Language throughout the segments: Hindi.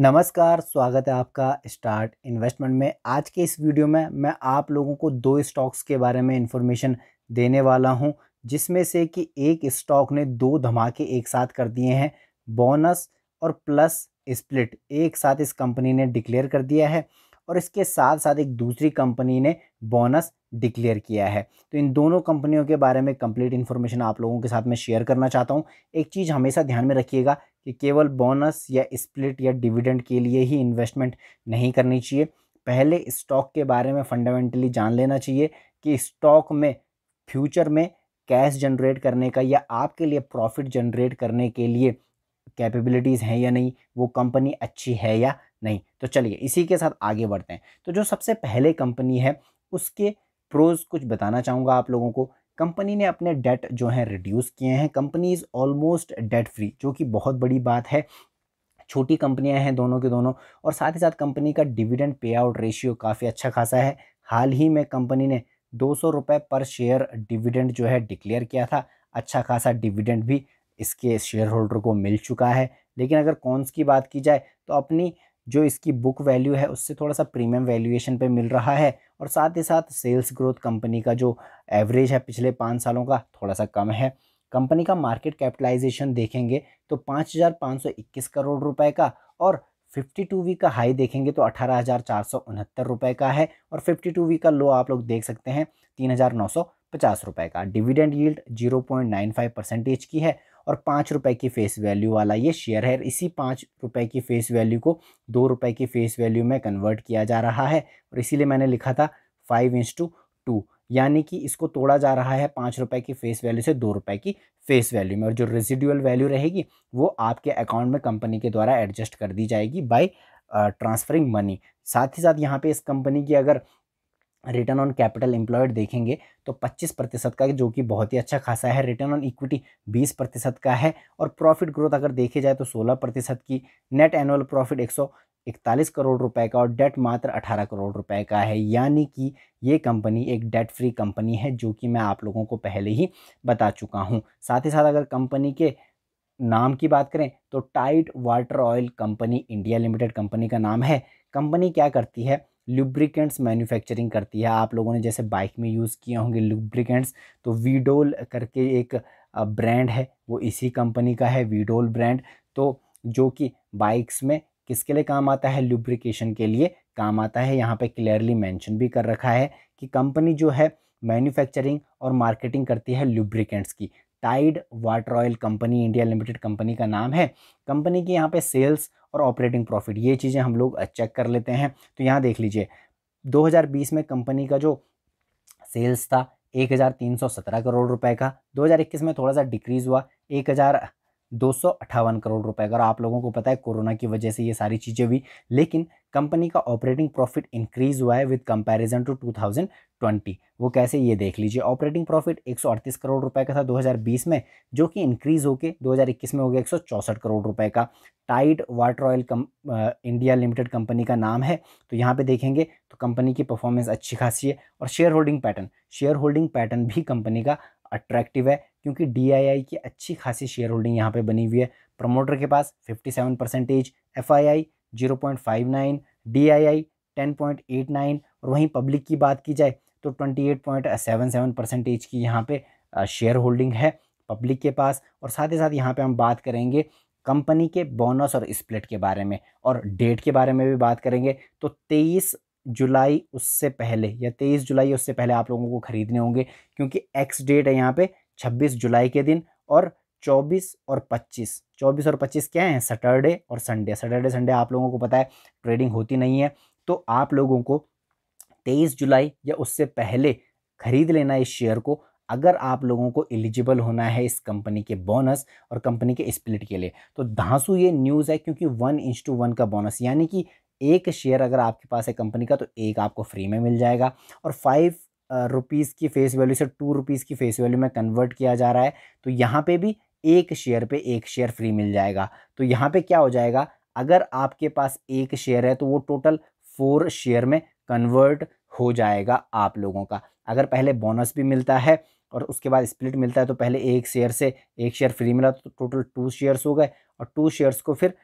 नमस्कार स्वागत है आपका स्टार्ट इन्वेस्टमेंट में आज के इस वीडियो में मैं आप लोगों को दो स्टॉक्स के बारे में इन्फॉर्मेशन देने वाला हूं जिसमें से कि एक स्टॉक ने दो धमाके एक साथ कर दिए हैं बोनस और प्लस स्प्लिट एक साथ इस कंपनी ने डिक्लेयर कर दिया है और इसके साथ साथ एक दूसरी कंपनी ने बोनस डिक्लेयर किया है तो इन दोनों कंपनियों के बारे में कंप्लीट इन्फॉर्मेशन आप लोगों के साथ मैं शेयर करना चाहता हूँ एक चीज़ हमेशा ध्यान में रखिएगा कि केवल बोनस या स्प्लिट या डिविडेंड के लिए ही इन्वेस्टमेंट नहीं करनी चाहिए पहले स्टॉक के बारे में फंडामेंटली जान लेना चाहिए कि स्टॉक में फ्यूचर में कैश जनरेट करने का या आपके लिए प्रॉफिट जनरेट करने के लिए कैपेबिलिटीज़ हैं या नहीं वो कंपनी अच्छी है या नहीं तो चलिए इसी के साथ आगे बढ़ते हैं तो जो सबसे पहले कंपनी है उसके प्रोज़ कुछ बताना चाहूँगा आप लोगों को कंपनी ने अपने डेट जो हैं रिड्यूस किए हैं company is almost debt free जो कि बहुत बड़ी बात है छोटी कंपनियां हैं दोनों के दोनों और साथ ही साथ कंपनी का डिविडेंड पे आउट रेशियो काफ़ी अच्छा खासा है हाल ही में कंपनी ने दो सौ पर शेयर डिविडेंड जो है डिक्लेयर किया था अच्छा खासा डिविडेंड भी इसके शेयर होल्डर को मिल चुका है लेकिन अगर कौनस की बात की जाए तो अपनी जो इसकी बुक वैल्यू है उससे थोड़ा सा प्रीमियम वैल्यूएशन पे मिल रहा है और साथ ही साथ सेल्स ग्रोथ कंपनी का जो एवरेज है पिछले पाँच सालों का थोड़ा सा कम है कंपनी का मार्केट कैपिटलाइजेशन देखेंगे तो पाँच हज़ार पाँच सौ इक्कीस करोड़ रुपए का और फिफ्टी टू वी का हाई देखेंगे तो अठारह हज़ार चार सौ उनहत्तर रुपये का है और फिफ्टी टू वी का लो आप लोग देख सकते हैं तीन हज़ार नौ सौ पचास रुपये का dividend yield zero point nine five percentage की है और पाँच रुपये की फेस वैल्यू वाला ये शेयर है इसी पाँच रुपये की फेस वैल्यू को दो रुपये की फेस वैल्यू में कन्वर्ट किया जा रहा है और इसीलिए मैंने लिखा था फाइव इंस टू टू यानी कि इसको तोड़ा जा रहा है पाँच रुपये की फेस वैल्यू से दो रुपये की फेस वैल्यू में और जो रेजिडुअल वैल्यू रहेगी वो आपके अकाउंट में कंपनी के द्वारा एडजस्ट कर दी जाएगी बाई ट्रांसफरिंग मनी साथ ही साथ यहाँ पे इस कंपनी की अगर रिटर्न ऑन कैपिटल एम्प्लॉयड देखेंगे तो 25 प्रतिशत का जो कि बहुत ही अच्छा खासा है रिटर्न ऑन इक्विटी 20 प्रतिशत का है और प्रॉफिट ग्रोथ अगर देखे जाए तो 16 प्रतिशत की नेट एनुअल प्रॉफिट 141 करोड़ रुपए का और डेट मात्र 18 करोड़ रुपए का है यानी कि ये कंपनी एक डेट फ्री कंपनी है जो कि मैं आप लोगों को पहले ही बता चुका हूँ साथ ही साथ अगर कंपनी के नाम की बात करें तो Tide Water Oil Company India Limited company का नाम है कंपनी क्या करती है लुब्रिकेंट्स मैन्युफैक्चरिंग करती है आप लोगों ने जैसे बाइक में यूज़ किए होंगे लुब्रिकेंट्स तो वीडोल करके एक ब्रांड है वो इसी कंपनी का है वीडोल ब्रांड तो जो कि बाइक्स में किसके लिए काम आता है लुब्रिकेशन के लिए काम आता है यहाँ पे क्लियरली मेंशन भी कर रखा है कि कंपनी जो है मैन्युफैक्चरिंग और मार्केटिंग करती है लुब्रिकेंट्स की Tide Water Oil Company India Limited company का नाम है कंपनी की यहाँ पे सेल्स और ऑपरेटिंग प्रॉफिट ये चीज़ें हम लोग चेक कर लेते हैं तो यहाँ देख लीजिए 2020 में कंपनी का जो सेल्स था 1317 करोड़ रुपए का 2021 में थोड़ा सा डिक्रीज़ हुआ एक हज़ार दो करोड़ रुपए अगर आप लोगों को पता है कोरोना की वजह से ये सारी चीज़ें हुई लेकिन कंपनी का ऑपरेटिंग प्रॉफिट इंक्रीज हुआ है विद कंपैरिजन टू 2020 वो कैसे ये देख लीजिए ऑपरेटिंग प्रॉफिट एक करोड़ रुपए का था 2020 में जो कि इंक्रीज होकर 2021 में हो गया एक करोड़ रुपए का टाइड वाटर ऑयल कम इंडिया लिमिटेड कंपनी का नाम है तो यहाँ पर देखेंगे तो कंपनी की परफॉर्मेंस अच्छी खासी है और share holding pattern share holding pattern भी कंपनी का अट्रैक्टिव है क्योंकि डी की अच्छी खासी शेयर होल्डिंग यहाँ पर बनी हुई है प्रमोटर के पास 57 percentage F I I zero point five nine D I I ten point eight nine और वहीं पब्लिक की बात की जाए तो twenty eight point seven seven percentage की यहाँ पे शेयर होल्डिंग है पब्लिक के पास और साथ ही साथ यहाँ पे हम बात करेंगे कंपनी के बोनस और स्प्लिट के बारे में और डेट के बारे में भी बात करेंगे तो तेईस जुलाई उससे पहले या तेईस जुलाई उससे पहले आप लोगों को ख़रीदने होंगे क्योंकि एक्स डेट है यहाँ पे 26 जुलाई के दिन और 24 और 25 24 और 25 क्या है सैटरडे और संडे सैटरडे संडे आप लोगों को पता है ट्रेडिंग होती नहीं है तो आप लोगों को 23 जुलाई या उससे पहले खरीद लेना इस शेयर को अगर आप लोगों को एलिजिबल होना है इस कंपनी के बोनस और कंपनी के स्प्लिट के लिए तो धांसू ये न्यूज़ है क्योंकि वन इंच टू वन का बोनस यानी कि एक शेयर अगर आपके पास है कंपनी का तो एक आपको फ्री में मिल जाएगा और फाइव रुपीज़ की फेस वैल्यू से टू रुपीज़ की फेस वैल्यू में कन्वर्ट किया जा रहा है तो यहाँ पे भी एक शेयर पे एक शेयर फ्री मिल जाएगा तो यहाँ पे क्या हो जाएगा अगर आपके पास एक शेयर है तो वो टोटल फोर शेयर में कन्वर्ट हो जाएगा आप लोगों का अगर पहले बोनस भी मिलता है और उसके बाद स्प्लिट मिलता है तो पहले एक शेयर से एक शेयर फ्री मिला तो टोटल टू शेयर्स हो गए और टू शेयर्स को फिर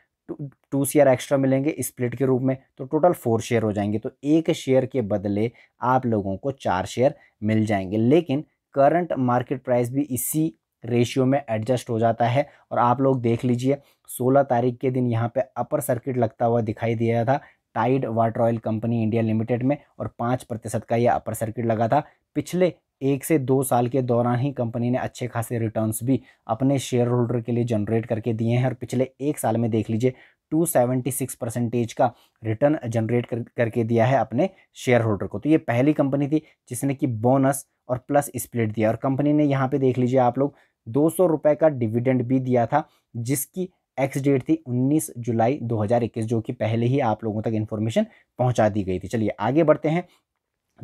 टू शेयर एक्स्ट्रा मिलेंगे स्प्लिट के रूप में तो टोटल फोर शेयर हो जाएंगे तो एक शेयर के बदले आप लोगों को चार शेयर मिल जाएंगे लेकिन करंट मार्केट प्राइस भी इसी रेशियो में एडजस्ट हो जाता है और आप लोग देख लीजिए 16 तारीख के दिन यहाँ पे अपर सर्किट लगता हुआ दिखाई दिया था Tide Water Oil Company India Limited में और पाँच प्रतिशत का यह अपर सर्किट लगा था पिछले एक से दो साल के दौरान ही कंपनी ने अच्छे खासे रिटर्न्स भी अपने शेयर होल्डर के लिए जनरेट करके दिए हैं और पिछले एक साल में देख लीजिए 276 परसेंटेज का रिटर्न जनरेट कर, करके दिया है अपने शेयर होल्डर को तो ये पहली कंपनी थी जिसने कि बोनस और प्लस स्प्लिट दिया और कंपनी ने यहाँ पे देख लीजिए आप लोग दो सौ का डिविडेंड भी दिया था जिसकी एक्स डेट थी 19 जुलाई 2021 जो कि पहले ही आप लोगों तक इन्फॉर्मेशन पहुंचा दी गई थी चलिए आगे बढ़ते हैं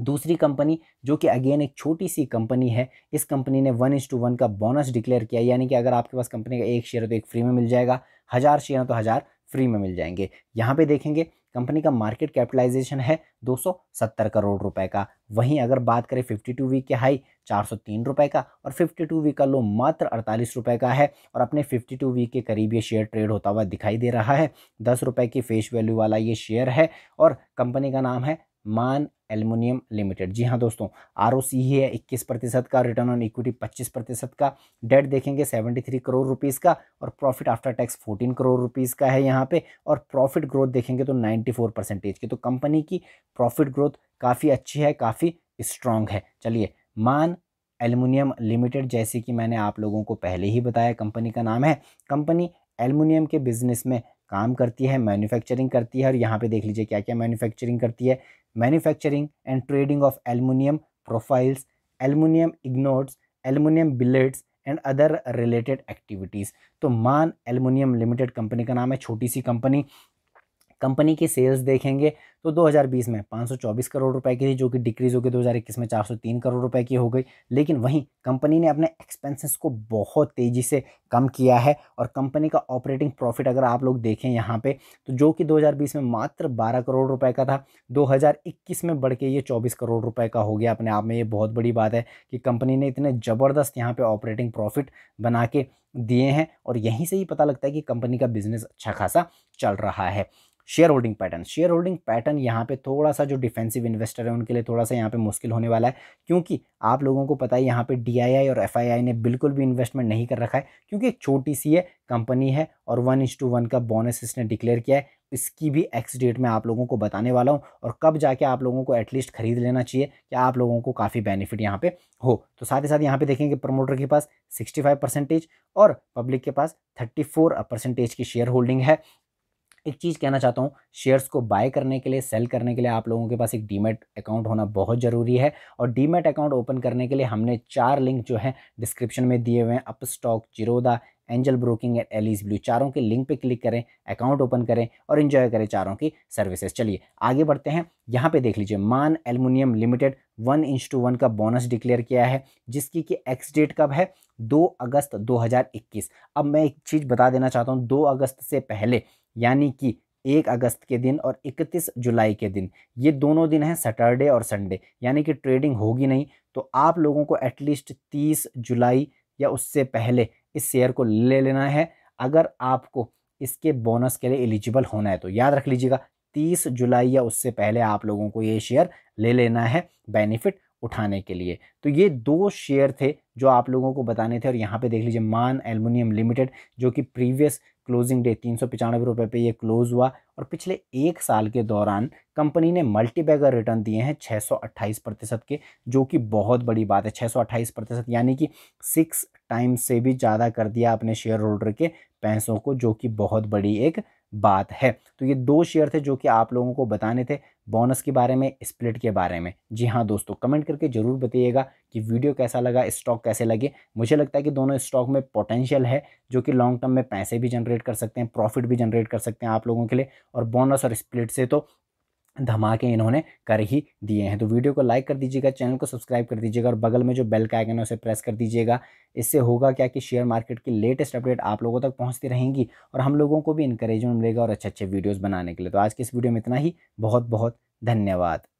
दूसरी कंपनी जो कि अगेन एक छोटी सी कंपनी है इस कंपनी ने वन इंस टू वन का बोनस डिक्लेयर किया यानी कि अगर आपके पास कंपनी का एक शेयर है तो एक फ्री में मिल जाएगा हज़ार शेयर तो हज़ार फ्री में मिल जाएंगे यहाँ पे देखेंगे कंपनी का मार्केट कैपिटलाइजेशन है 270 करोड़ रुपए का वहीं अगर बात करें 52 वीक के हाई 403 रुपए का और 52 वीक का लो मात्र अड़तालीस रुपए का है और अपने 52 वीक के करीब ये शेयर ट्रेड होता हुआ दिखाई दे रहा है दस रुपये की फेस वैल्यू वाला ये शेयर है और कंपनी का नाम है मान एल्युमिनियम लिमिटेड जी हाँ दोस्तों आर ओ सी ही है इक्कीस प्रतिशत का रिटर्न ऑन इक्विटी पच्चीस प्रतिशत का डेट देखेंगे सेवेंटी थ्री करोड़ रुपीज़ का और profit after tax fourteen crore rupees का है यहाँ पे और प्रॉफिट ग्रोथ देखेंगे तो नाइन्टी फोर परसेंटेज की तो कंपनी की प्रॉफिट ग्रोथ काफ़ी अच्छी है काफ़ी स्ट्रांग है चलिए मान एल्युमिनियम लिमिटेड जैसे कि मैंने आप लोगों को पहले ही बताया कंपनी का नाम है कंपनी एल्युमिनियम के बिजनेस में काम करती है मैन्युफैक्चरिंग करती है और यहाँ पे देख लीजिए क्या क्या मैन्युफैक्चरिंग करती है manufacturing and trading of aluminium profiles aluminium ingots aluminium billets and other related activities तो मान एलमिनियम लिमिटेड कंपनी का नाम है छोटी सी कंपनी कंपनी की सेल्स देखेंगे तो 2020 में 524 करोड़ रुपए की थी जो कि डिक्रीज होकर 2021 में 403 करोड़ रुपए की हो गई लेकिन वहीं कंपनी ने अपने एक्सपेंसेस को बहुत तेज़ी से कम किया है और कंपनी का ऑपरेटिंग प्रॉफिट अगर आप लोग देखें यहाँ पे तो जो कि 2020 में मात्र 12 करोड़ रुपए का था 2021 में बढ़ के ये चौबीस करोड़ रुपये का हो गया अपने आप में ये बहुत बड़ी बात है कि कंपनी ने इतने ज़बरदस्त यहाँ पर ऑपरेटिंग प्रॉफिट बना के दिए हैं और यहीं से ही पता लगता है कि कंपनी का बिज़नेस अच्छा खासा चल रहा है share holding pattern share holding pattern यहाँ पे थोड़ा सा जो डिफेंसिव इन्वेस्टर है उनके लिए थोड़ा सा यहाँ पे मुश्किल होने वाला है क्योंकि आप लोगों को पता है यहाँ पे डीआईआई और एफआईआई ने बिल्कुल भी इन्वेस्टमेंट नहीं कर रखा है क्योंकि एक छोटी सी है कंपनी है और वन इंस टू वन का बोनस इसने डिक्लेयर किया है इसकी भी एक्स डेट में आप लोगों को बताने वाला हूँ और कब जाके आप लोगों को एटलीस्ट खरीद लेना चाहिए कि आप लोगों को काफ़ी बेनिफिट यहाँ पे हो तो साथ ही साथ यहाँ पे देखेंगे प्रमोटर के पास 65 परसेंटेज और पब्लिक के पास 34 परसेंटेज की शेयर होल्डिंग है एक चीज़ कहना चाहता हूँ शेयर्स को बाय करने के लिए सेल करने के लिए आप लोगों के पास एक डीमेट अकाउंट होना बहुत ज़रूरी है और डीमेट अकाउंट ओपन करने के लिए हमने चार लिंक जो है डिस्क्रिप्शन में दिए हुए हैं Upstox Zerodha Angel Broking and Alice Blue चारों के लिंक पे क्लिक करें अकाउंट ओपन करें और इन्जॉय करें चारों की सर्विसेज चलिए आगे बढ़ते हैं यहाँ पे देख लीजिए Maan Aluminium Limited one is to one का बोनस डिक्लेयर किया है जिसकी कि एक्स डेट कब है दो अगस्त 2021 अब मैं एक चीज़ बता देना चाहता हूँ दो अगस्त से पहले यानी कि एक अगस्त के दिन और 31 जुलाई के दिन ये दोनों दिन हैं सैटरडे और संडे यानी कि ट्रेडिंग होगी नहीं तो आप लोगों को एटलीस्ट 30 जुलाई या उससे पहले इस शेयर को ले लेना है अगर आपको इसके बोनस के लिए एलिजिबल होना है तो याद रख लीजिएगा 30 जुलाई या उससे पहले आप लोगों को ये शेयर ले लेना है बेनिफिट उठाने के लिए तो ये दो शेयर थे जो आप लोगों को बताने थे और यहाँ पे देख लीजिए मान एलमिनियम लिमिटेड जो कि प्रीवियस क्लोजिंग डे तीन सौ पचानवे रुपये पर यह क्लोज़ हुआ और पिछले एक साल के दौरान कंपनी ने मल्टीबैगर रिटर्न दिए हैं 628 प्रतिशत के जो कि बहुत बड़ी बात है 628 प्रतिशत यानी कि सिक्स टाइम्स से भी ज़्यादा कर दिया अपने शेयर होल्डर के पैसों को जो कि बहुत बड़ी एक बात है तो ये दो शेयर थे जो कि आप लोगों को बताने थे बोनस के बारे में स्प्लिट के बारे में जी हाँ दोस्तों कमेंट करके ज़रूर बताइएगा कि वीडियो कैसा लगा स्टॉक कैसे लगे मुझे लगता है कि दोनों स्टॉक में पोटेंशियल है जो कि लॉन्ग टर्म में पैसे भी जनरेट कर सकते हैं प्रॉफिट भी जनरेट कर सकते हैं आप लोगों के लिए और बोनस और स्प्लिट से तो धमाके इन्होंने कर ही दिए हैं तो वीडियो को लाइक कर दीजिएगा चैनल को सब्सक्राइब कर दीजिएगा और बगल में जो बेल का आइकन है उसे प्रेस कर दीजिएगा इससे होगा क्या कि शेयर मार्केट की लेटेस्ट अपडेट आप लोगों तक पहुंचती रहेंगी और हम लोगों को भी इंकरेजमेंट मिलेगा और अच्छे अच्छे वीडियोज़ बनाने के लिए तो आज के इस वीडियो में इतना ही बहुत बहुत धन्यवाद